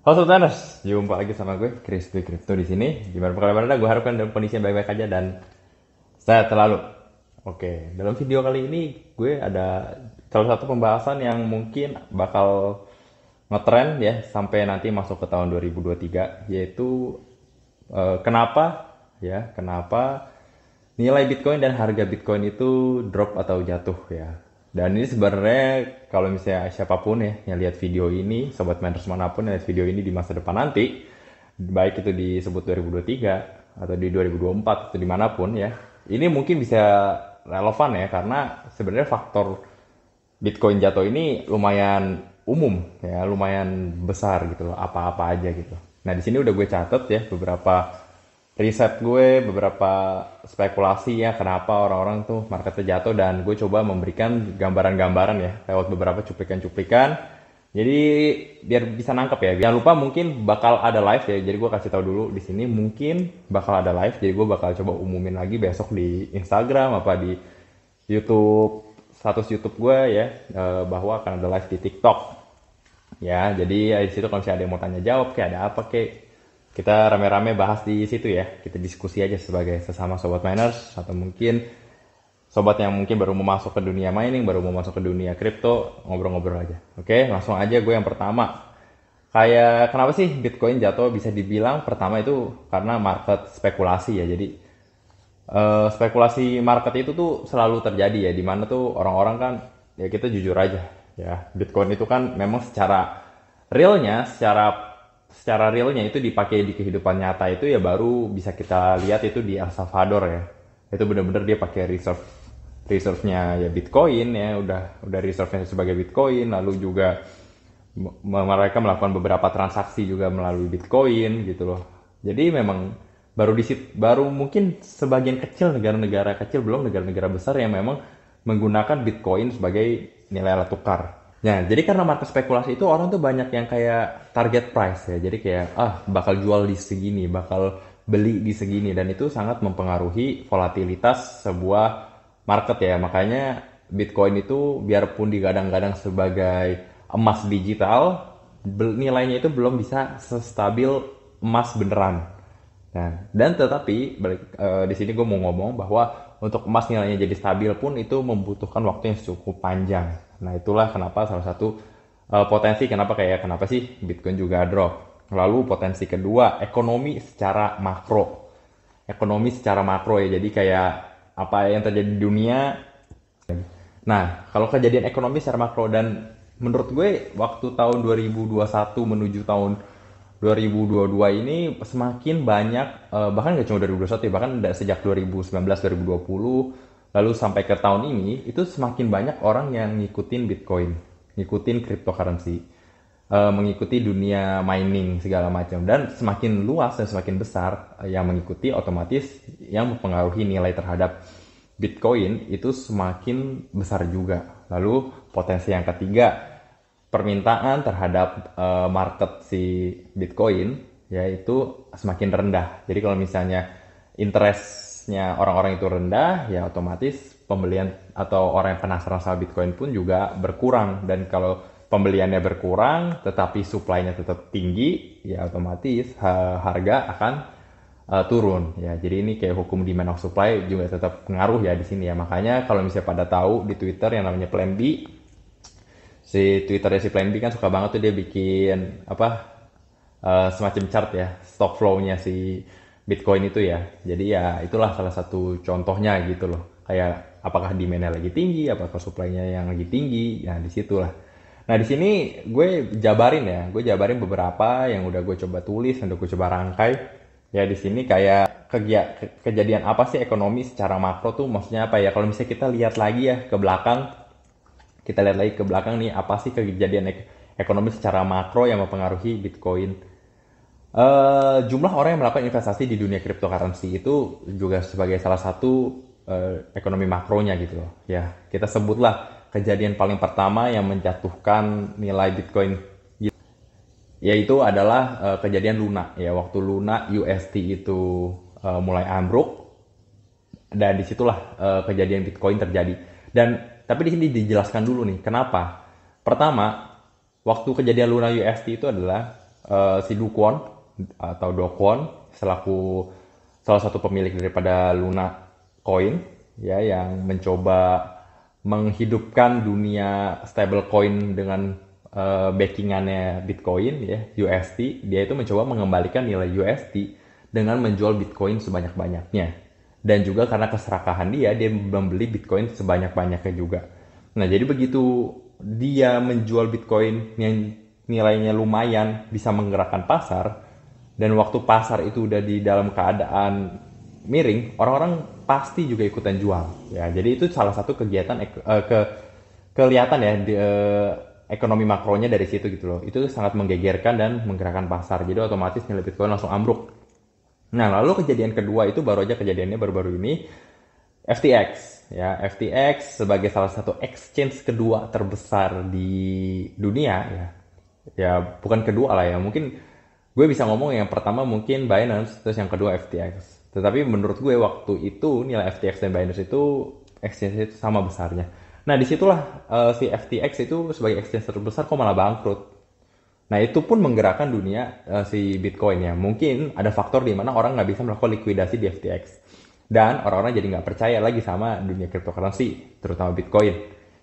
Halo Sultaners, jumpa lagi sama gue, Chris Dwi Crypto di sini. Gimana kabar Anda? Gue harapkan dalam kondisi yang baik-baik aja dan saya terlalu. Oke, dalam video kali ini gue ada salah satu pembahasan yang mungkin bakal ngetrend ya sampai nanti masuk ke tahun 2023 yaitu eh, kenapa ya, kenapa nilai Bitcoin dan harga Bitcoin itu drop atau jatuh ya. Dan ini sebenarnya kalau misalnya siapapun ya yang lihat video ini, sobat mentors manapun yang lihat video ini di masa depan nanti, baik itu disebut 2023 atau di 2024 atau dimanapun ya, ini mungkin bisa relevan ya karena sebenarnya faktor Bitcoin jatuh ini lumayan umum ya, lumayan besar gitu loh, apa-apa aja gitu. Nah di sini udah gue catet ya beberapa riset gue, beberapa spekulasi ya kenapa orang-orang tuh marketnya jatuh dan gue coba memberikan gambaran-gambaran ya lewat beberapa cuplikan-cuplikan. Jadi biar bisa nangkep ya. Jangan lupa mungkin bakal ada live ya. Jadi gue kasih tahu dulu di sini mungkin bakal ada live. Jadi gue bakal coba umumin lagi besok di Instagram apa di YouTube status YouTube gue ya eh, bahwa akan ada live di TikTok. Ya, jadi ya, di situ kalau misalnya ada yang mau tanya jawab kayak ada apa kayak kita rame-rame bahas di situ ya. Kita diskusi aja sebagai sesama sobat miners atau mungkin sobat yang mungkin baru mau masuk ke dunia mining, baru mau masuk ke dunia kripto, ngobrol-ngobrol aja. Oke, langsung aja gue yang pertama. Kayak kenapa sih Bitcoin jatuh bisa dibilang pertama itu karena market spekulasi ya. Jadi uh, spekulasi market itu tuh selalu terjadi ya dimana tuh orang-orang kan ya kita jujur aja ya. Bitcoin itu kan memang secara realnya secara secara realnya itu dipakai di kehidupan nyata itu ya baru bisa kita lihat itu di El Salvador ya itu benar-benar dia pakai reserve reserve-nya ya Bitcoin ya udah udah reserve-nya sebagai Bitcoin lalu juga mereka melakukan beberapa transaksi juga melalui Bitcoin gitu loh jadi memang baru di baru mungkin sebagian kecil negara-negara kecil belum negara-negara besar yang memang menggunakan Bitcoin sebagai nilai alat tukar Nah, jadi karena market spekulasi itu orang tuh banyak yang kayak target price ya. Jadi kayak ah bakal jual di segini, bakal beli di segini dan itu sangat mempengaruhi volatilitas sebuah market ya. Makanya Bitcoin itu biarpun digadang-gadang sebagai emas digital, nilainya itu belum bisa stabil emas beneran. Nah, dan tetapi balik, uh, di sini gue mau ngomong bahwa untuk emas nilainya jadi stabil pun itu membutuhkan waktu yang cukup panjang. Nah itulah kenapa salah satu uh, potensi kenapa kayak kenapa sih Bitcoin juga drop. Lalu potensi kedua ekonomi secara makro, ekonomi secara makro ya. Jadi kayak apa yang terjadi di dunia. Nah kalau kejadian ekonomi secara makro dan menurut gue waktu tahun 2021 menuju tahun 2022 ini semakin banyak eh, bahkan gak cuma 2021 ya bahkan sejak 2019 2020 lalu sampai ke tahun ini itu semakin banyak orang yang ngikutin Bitcoin, ngikutin cryptocurrency, eh, mengikuti dunia mining segala macam dan semakin luas dan semakin besar eh, yang mengikuti otomatis yang mempengaruhi nilai terhadap Bitcoin itu semakin besar juga. Lalu potensi yang ketiga permintaan terhadap uh, market si Bitcoin yaitu semakin rendah. Jadi kalau misalnya interestnya orang-orang itu rendah, ya otomatis pembelian atau orang yang penasaran sama Bitcoin pun juga berkurang. Dan kalau pembeliannya berkurang, tetapi supply-nya tetap tinggi, ya otomatis uh, harga akan uh, turun. Ya, jadi ini kayak hukum demand of supply juga tetap pengaruh ya di sini ya. Makanya kalau misalnya pada tahu di Twitter yang namanya Plan B, si Twitter si Plan B kan suka banget tuh dia bikin apa uh, semacam chart ya stock flow-nya si Bitcoin itu ya. Jadi ya itulah salah satu contohnya gitu loh. Kayak apakah demand-nya lagi tinggi, apakah suplainya yang lagi tinggi, nah disitulah. Nah di sini gue jabarin ya, gue jabarin beberapa yang udah gue coba tulis, yang udah gue coba rangkai. Ya di sini kayak kegia, kejadian apa sih ekonomi secara makro tuh maksudnya apa ya? Kalau misalnya kita lihat lagi ya ke belakang, kita lihat lagi ke belakang nih apa sih kejadian ek ekonomi secara makro yang mempengaruhi Bitcoin. Uh, jumlah orang yang melakukan investasi di dunia cryptocurrency itu juga sebagai salah satu uh, ekonomi makronya gitu loh. Ya, kita sebutlah kejadian paling pertama yang menjatuhkan nilai Bitcoin yaitu adalah uh, kejadian Luna ya waktu Luna UST itu uh, mulai ambruk dan disitulah uh, kejadian Bitcoin terjadi dan tapi di sini dijelaskan dulu nih, kenapa? Pertama, waktu kejadian Luna UST itu adalah uh, si Dukwon atau Dokwon selaku salah satu pemilik daripada Luna Coin ya yang mencoba menghidupkan dunia stablecoin dengan uh, backingannya Bitcoin ya UST dia itu mencoba mengembalikan nilai UST dengan menjual Bitcoin sebanyak-banyaknya dan juga karena keserakahan dia dia membeli Bitcoin sebanyak-banyaknya juga. Nah, jadi begitu dia menjual Bitcoin yang nilainya lumayan bisa menggerakkan pasar dan waktu pasar itu udah di dalam keadaan miring, orang-orang pasti juga ikutan jual. Ya, jadi itu salah satu kegiatan eh, ke kelihatan ya di, eh, ekonomi makronya dari situ gitu loh. Itu sangat menggegerkan dan menggerakkan pasar. Jadi otomatis nilai Bitcoin langsung ambruk. Nah, lalu kejadian kedua itu baru aja kejadiannya baru-baru ini FTX ya, FTX sebagai salah satu exchange kedua terbesar di dunia ya. Ya, bukan kedua lah ya. Mungkin gue bisa ngomong yang pertama mungkin Binance, terus yang kedua FTX. Tetapi menurut gue waktu itu nilai FTX dan Binance itu exchange itu sama besarnya. Nah, disitulah uh, si FTX itu sebagai exchange terbesar kok malah bangkrut Nah itu pun menggerakkan dunia uh, si Bitcoin ya. Mungkin ada faktor di mana orang nggak bisa melakukan likuidasi di FTX dan orang-orang jadi nggak percaya lagi sama dunia cryptocurrency, terutama Bitcoin.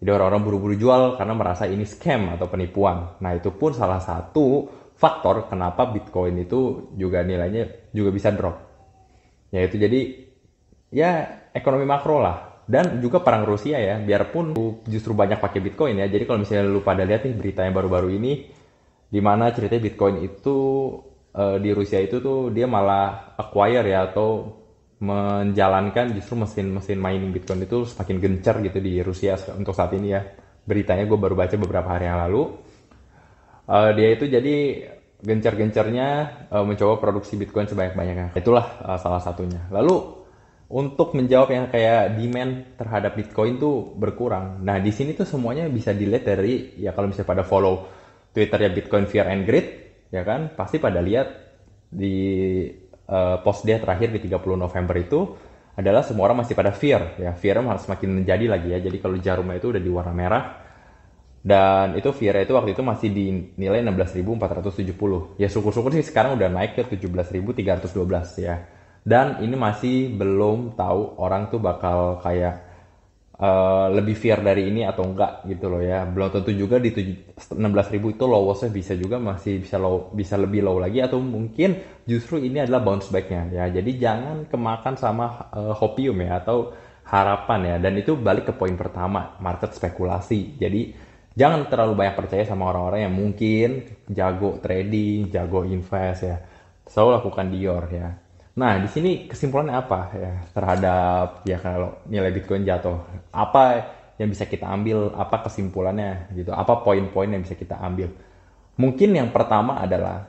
Jadi orang-orang buru-buru jual karena merasa ini scam atau penipuan. Nah itu pun salah satu faktor kenapa Bitcoin itu juga nilainya juga bisa drop. ya itu jadi ya ekonomi makro lah dan juga perang Rusia ya biarpun justru banyak pakai Bitcoin ya jadi kalau misalnya lu pada lihat nih berita yang baru-baru ini dimana ceritanya Bitcoin itu uh, di Rusia itu tuh dia malah acquire ya atau menjalankan justru mesin-mesin mining Bitcoin itu semakin gencar gitu di Rusia untuk saat ini ya beritanya gue baru baca beberapa hari yang lalu uh, dia itu jadi gencar-gencarnya uh, mencoba produksi Bitcoin sebanyak-banyaknya itulah uh, salah satunya lalu untuk menjawab yang kayak demand terhadap Bitcoin tuh berkurang nah di sini tuh semuanya bisa dilihat dari ya kalau misalnya pada follow Twitternya Bitcoin Fear and Greed, ya kan? Pasti pada lihat di uh, post dia terakhir di 30 November itu adalah semua orang masih pada fear, ya fear harus semakin menjadi lagi ya. Jadi kalau jarumnya itu udah di warna merah dan itu fear itu waktu itu masih di nilai 16.470. Ya syukur-syukur sih sekarang udah naik ke 17.312 ya. Dan ini masih belum tahu orang tuh bakal kayak Eh, lebih fair dari ini atau enggak gitu loh ya belum tentu juga di 16.000 ribu itu lowestnya bisa juga masih bisa low bisa lebih low lagi atau mungkin justru ini adalah bounce backnya ya jadi jangan kemakan sama uh, hopium ya atau harapan ya dan itu balik ke poin pertama market spekulasi jadi jangan terlalu banyak percaya sama orang-orang yang mungkin jago trading jago invest ya selalu lakukan Dior ya Nah, di sini kesimpulannya apa ya terhadap ya kalau nilai Bitcoin jatuh? Apa yang bisa kita ambil? Apa kesimpulannya gitu? Apa poin-poin yang bisa kita ambil? Mungkin yang pertama adalah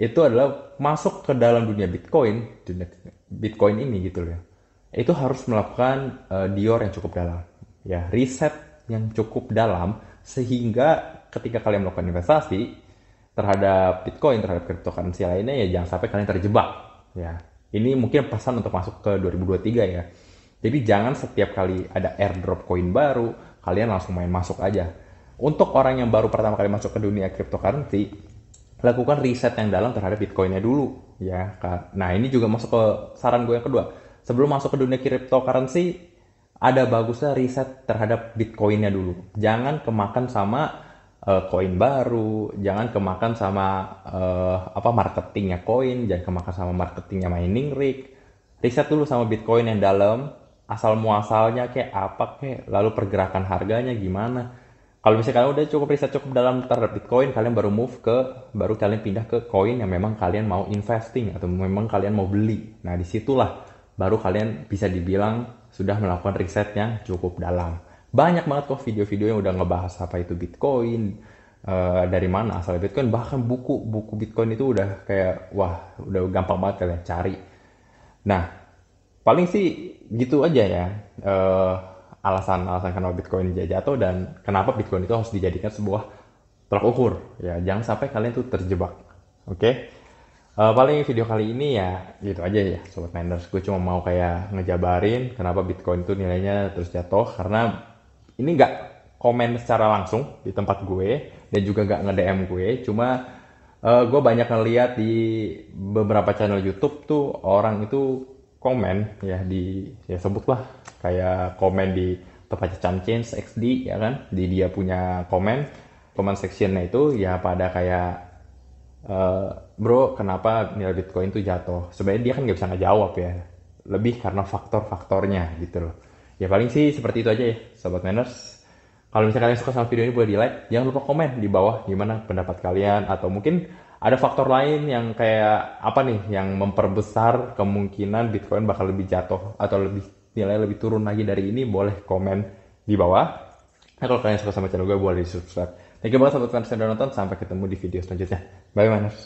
itu adalah masuk ke dalam dunia Bitcoin, dunia Bitcoin ini gitu ya. Itu harus melakukan uh, dior yang cukup dalam, ya riset yang cukup dalam sehingga ketika kalian melakukan investasi terhadap Bitcoin, terhadap cryptocurrency lainnya ya jangan sampai kalian terjebak ya. Ini mungkin pesan untuk masuk ke 2023 ya. Jadi jangan setiap kali ada airdrop koin baru, kalian langsung main masuk aja. Untuk orang yang baru pertama kali masuk ke dunia cryptocurrency, lakukan riset yang dalam terhadap Bitcoinnya dulu ya. Nah, ini juga masuk ke saran gue yang kedua. Sebelum masuk ke dunia cryptocurrency, ada bagusnya riset terhadap Bitcoinnya dulu. Jangan kemakan sama Eh, koin uh, baru, jangan kemakan sama uh, apa marketingnya koin, jangan kemakan sama marketingnya mining rig. Riset dulu sama Bitcoin yang dalam, asal muasalnya kayak apa kayak, lalu pergerakan harganya gimana. Kalau misalnya kalian udah cukup riset cukup dalam terhadap Bitcoin, kalian baru move ke, baru kalian pindah ke koin yang memang kalian mau investing atau memang kalian mau beli. Nah disitulah baru kalian bisa dibilang sudah melakukan riset yang cukup dalam banyak banget kok video-video yang udah ngebahas apa itu Bitcoin, uh, dari mana asal Bitcoin, bahkan buku-buku Bitcoin itu udah kayak wah udah gampang banget kalian cari. Nah, paling sih gitu aja ya alasan-alasan eh, uh, kenapa Bitcoin jatuh dan kenapa Bitcoin itu harus dijadikan sebuah tolak ukur ya jangan sampai kalian tuh terjebak oke okay? uh, eh, paling video kali ini ya gitu aja ya sobat menders gue cuma mau kayak ngejabarin kenapa bitcoin itu nilainya terus jatuh karena ini nggak komen secara langsung di tempat gue dan juga nggak nge DM gue cuma uh, gue banyak ngeliat di beberapa channel YouTube tuh orang itu komen ya di ya sebutlah kayak komen di tempatnya Change, XD ya kan di dia punya komen comment sectionnya itu ya pada kayak uh, bro kenapa nilai Bitcoin itu jatuh sebenarnya dia kan nggak bisa ngejawab ya lebih karena faktor-faktornya gitu loh ya paling sih seperti itu aja ya sobat manners kalau misalnya kalian suka sama video ini boleh di like jangan lupa komen di bawah gimana pendapat kalian atau mungkin ada faktor lain yang kayak apa nih yang memperbesar kemungkinan Bitcoin bakal lebih jatuh atau lebih nilai lebih turun lagi dari ini boleh komen di bawah nah, kalau kalian suka sama channel gue boleh di subscribe thank you banget sobat manners yang udah nonton sampai ketemu di video selanjutnya bye manners